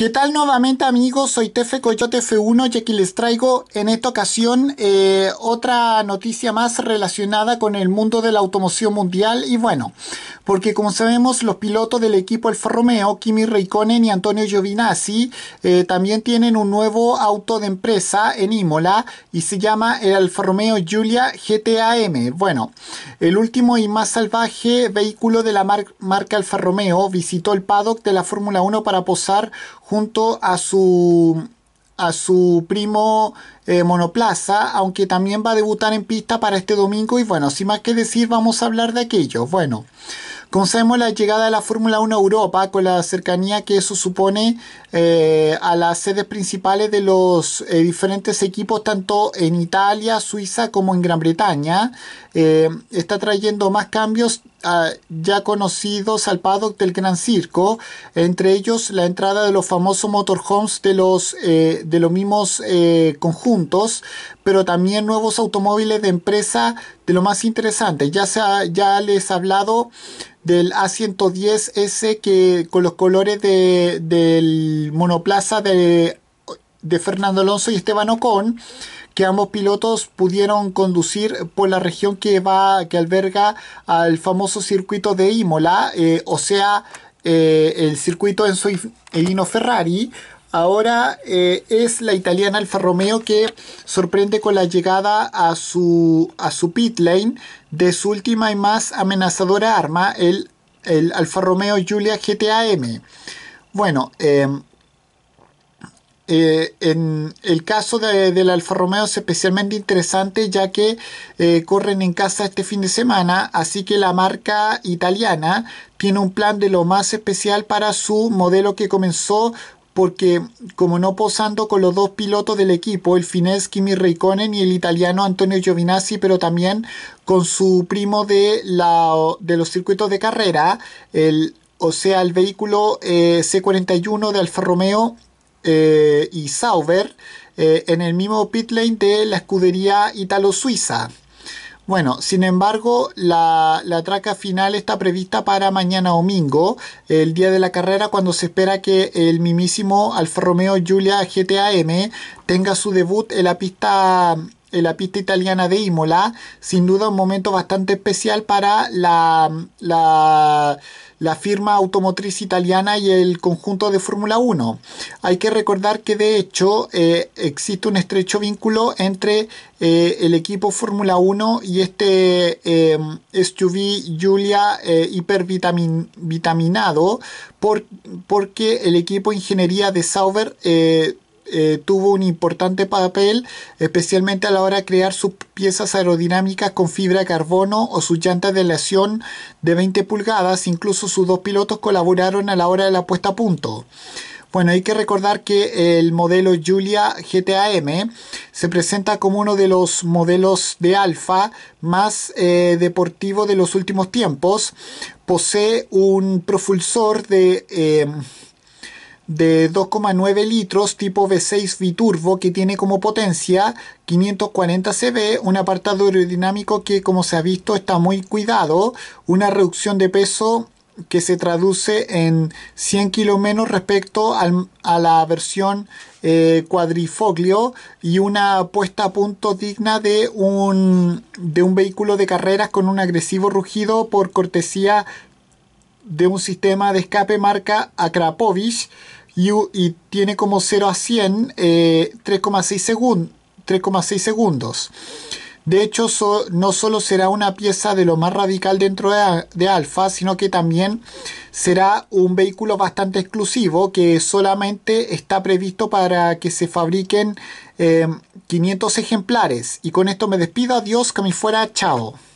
¿Qué tal nuevamente amigos? Soy Tefe Coyote F1 y aquí les traigo en esta ocasión eh, otra noticia más relacionada con el mundo de la automoción mundial y bueno, porque como sabemos los pilotos del equipo Alfa Romeo, Kimi Raikkonen y Antonio Giovinazzi eh, también tienen un nuevo auto de empresa en Imola y se llama el Alfa Romeo Giulia GTAM. Bueno, el último y más salvaje vehículo de la marca Alfa Romeo visitó el paddock de la Fórmula 1 para posar junto a su a su primo eh, monoplaza, aunque también va a debutar en pista para este domingo y bueno, sin más que decir vamos a hablar de aquello. Bueno, conocemos la llegada de la Fórmula 1 a Europa con la cercanía que eso supone eh, a las sedes principales de los eh, diferentes equipos tanto en Italia, Suiza como en Gran Bretaña. está trayendo más cambios ya ya al paddock del Gran Circo, entre ellos la entrada de los famosos motorhomes de los, eh, de los mismos eh, conjuntos, pero también nuevos automóviles de empresa de lo más interesante. Ya, se ya les he hablado del A110S que con los colores del monoplaza de de Fernando Alonso y Esteban Ocon, que ambos pilotos pudieron conducir por la región que va que alberga al famoso circuito de Imola, eh, o sea, eh, el circuito en su Elino Ferrari. Ahora eh, es la italiana Alfa Romeo que sorprende con la llegada a su, a su pit lane de su última y más amenazadora arma, el, el Alfa Romeo Giulia GTAM. Bueno, eh, en el caso del Alfa Romeo es especialmente interesante ya que eh, corren en casa este fin de semana, así que la marca italiana tiene un plan de lo más especial para su modelo que comenzó porque como no posando con los dos pilotos del equipo, el finés Kimi Raikkonen y el italiano Antonio Giovinazzi, pero también con su primo de, la, de los circuitos de carrera, el, o sea, el vehículo eh, C41 de Alfa Romeo eh, y Sauber eh, en el mismo pit lane de la escudería italo-suiza. Bueno, sin embargo, la, traca final está prevista para mañana domingo, el día de la carrera, cuando se espera que el mismísimo Alfa Romeo Giulia GTAM tenga su debut en la pista en la pista italiana de Imola. Sin duda un momento bastante especial para la, la la firma automotriz italiana y el conjunto de Fórmula 1. Hay que recordar que de hecho eh, existe un estrecho vínculo entre eh, el equipo Fórmula 1 y este eh, SUV Julia eh, hipervitaminado porque el equipo ingeniería de Sauber eh, tuvo un importante papel, especialmente a la hora de crear sus piezas aerodinámicas con fibra de carbono o sus llantas de aleación de 20 pulgadas. Incluso sus dos pilotos colaboraron a la hora de la puesta a punto. Bueno, hay que recordar que el modelo Julia GTAM se presenta como uno de los modelos de alfa más deportivos eh, deportivo de los últimos tiempos. Posee un propulsor de... Eh, de 2,9 litros tipo V6 biturbo que tiene como potencia 540 CV, un apartado aerodinámico que como se ha visto está muy cuidado, una reducción de peso que se traduce en 100 kilos menos respecto a la versión eh, cuadrifoglio y una puesta a punto digna de un, de un vehículo de carreras con un agresivo rugido por cortesía de un sistema de escape marca Akrapovich y, tiene como 0 a 100 3,6 eh, segundos. De hecho, no solo será una pieza de lo más radical dentro de, de Alfa, sino que también será un vehículo bastante exclusivo que solamente está previsto para que se fabriquen 500 eh, ejemplares. Y con esto me despido, adiós, que me fuera, chao.